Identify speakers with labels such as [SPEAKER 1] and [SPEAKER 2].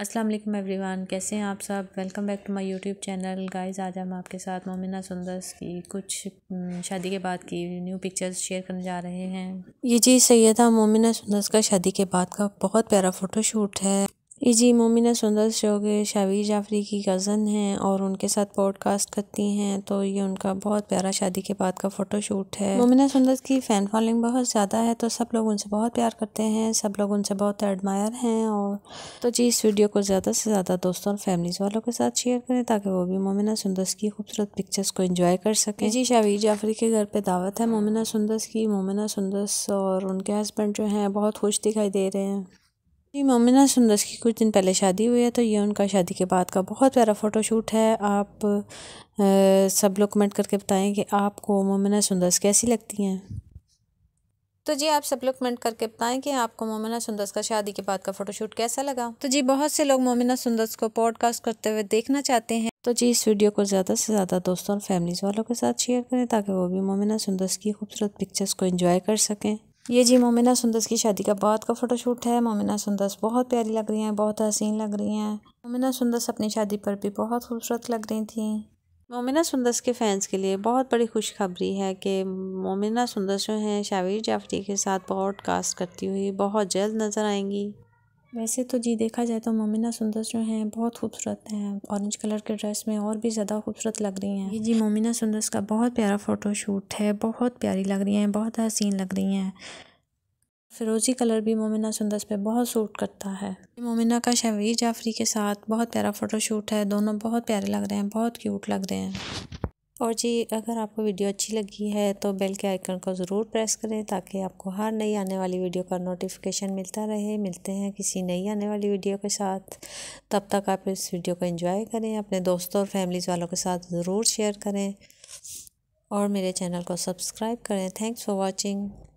[SPEAKER 1] अस्सलाम वालेकुम एवरीवन कैसे हैं आप सब welcome back to my YouTube channel guys आज हम आपके साथ मोमिना सुंदर की कुछ हम्म, शादी के बाद की न्यू पिक्चर्स शेयर करने जा रहे हैं ये जी सैदा मोमिना सुंदरस का शादी के बाद का बहुत प्यारा फ़ोटोशूट है जी मोमिना सुंदर शो के शावी जाफरी की कज़न हैं और उनके साथ पॉडकास्ट करती हैं तो ये उनका बहुत प्यारा शादी के बाद का फ़ोटोशूट है मोमिना सुंदर की फ़ैन फॉलोइंग बहुत ज़्यादा है तो सब लोग उनसे बहुत प्यार करते हैं सब लोग उनसे बहुत एडमायर हैं और तो जी इस वीडियो को ज़्यादा से ज़्यादा दोस्तों और फैमिलीज़ वालों के साथ शेयर करें ताकि वो भी मोमिना सुंदर की खूबसूरत पिक्चर्स को इन्जॉय कर सकें जी शावी जाफरी के घर पर दावत है मोमिना सुंदर की मोमिना सुंदर और उनके हस्बैंड जो हैं बहुत खुश दिखाई दे रहे हैं जी मोमिना सुंदरस की कुछ दिन पहले शादी हुई है तो ये उनका शादी के बाद का बहुत प्यारा फ़ोटोशूट है आप आ, सब लोग कमेंट करके बताएं कि आपको मोमिना सुंदर कैसी लगती हैं तो जी आप सब लोग कमेंट करके बताएं कि आपको मोमिना सुंदरस का शादी के बाद का फ़ोटोशूट कैसा लगा तो जी बहुत से लोग मोमिना सुंदरस को पॉडकास्ट करते हुए देखना चाहते हैं तो जी इस वीडियो को ज़्यादा से ज़्यादा दोस्तों और फैमिलीज़ वालों के साथ शेयर करें ताकि वो भी मोमिना सुंदरस की खूबसूरत पिक्चर्स को इन्जॉय कर सकें ये जी मोमिना सुंदस की शादी का बाद का फ़ोटोशूट है मोमिना सुंदस बहुत प्यारी लग रही हैं बहुत हसीन लग रही हैं मोमिना सुंदस अपनी शादी पर भी बहुत खूबसूरत लग रही थी मोमिना सुंदस के फैंस के लिए बहुत बड़ी खुशखबरी है कि मोमिना सुंदस जो हैं शावीर जाफरी के साथ पॉडकास्ट करती हुई बहुत जल्द नज़र आएंगी वैसे तो जी देखा जाए तो मोमिना सुंदर जो हैं बहुत खूबसूरत हैं ऑरेंज कलर के ड्रेस में और भी ज़्यादा खूबसूरत लग रही हैं ये जी मोमिना सुंदर का बहुत प्यारा फ़ोटोशूट है बहुत प्यारी लग रही हैं बहुत हसीन लग रही हैं फिरोज़ी कलर भी मोमिना सुंदर पे बहुत सूट करता है मोमिना का शवीर जाफरी के साथ बहुत प्यारा फ़ोटोशूट है दोनों बहुत प्यारे लग रहे हैं बहुत क्यूट लग रहे हैं और जी अगर आपको वीडियो अच्छी लगी है तो बेल के आइकन को ज़रूर प्रेस करें ताकि आपको हर नई आने वाली वीडियो का नोटिफिकेशन मिलता रहे मिलते हैं किसी नई आने वाली वीडियो के साथ तब तक आप इस वीडियो को एंजॉय करें अपने दोस्तों और फैमिलीज़ वालों के साथ ज़रूर शेयर करें और मेरे चैनल को सब्सक्राइब करें थैंक्स फॉर वॉचिंग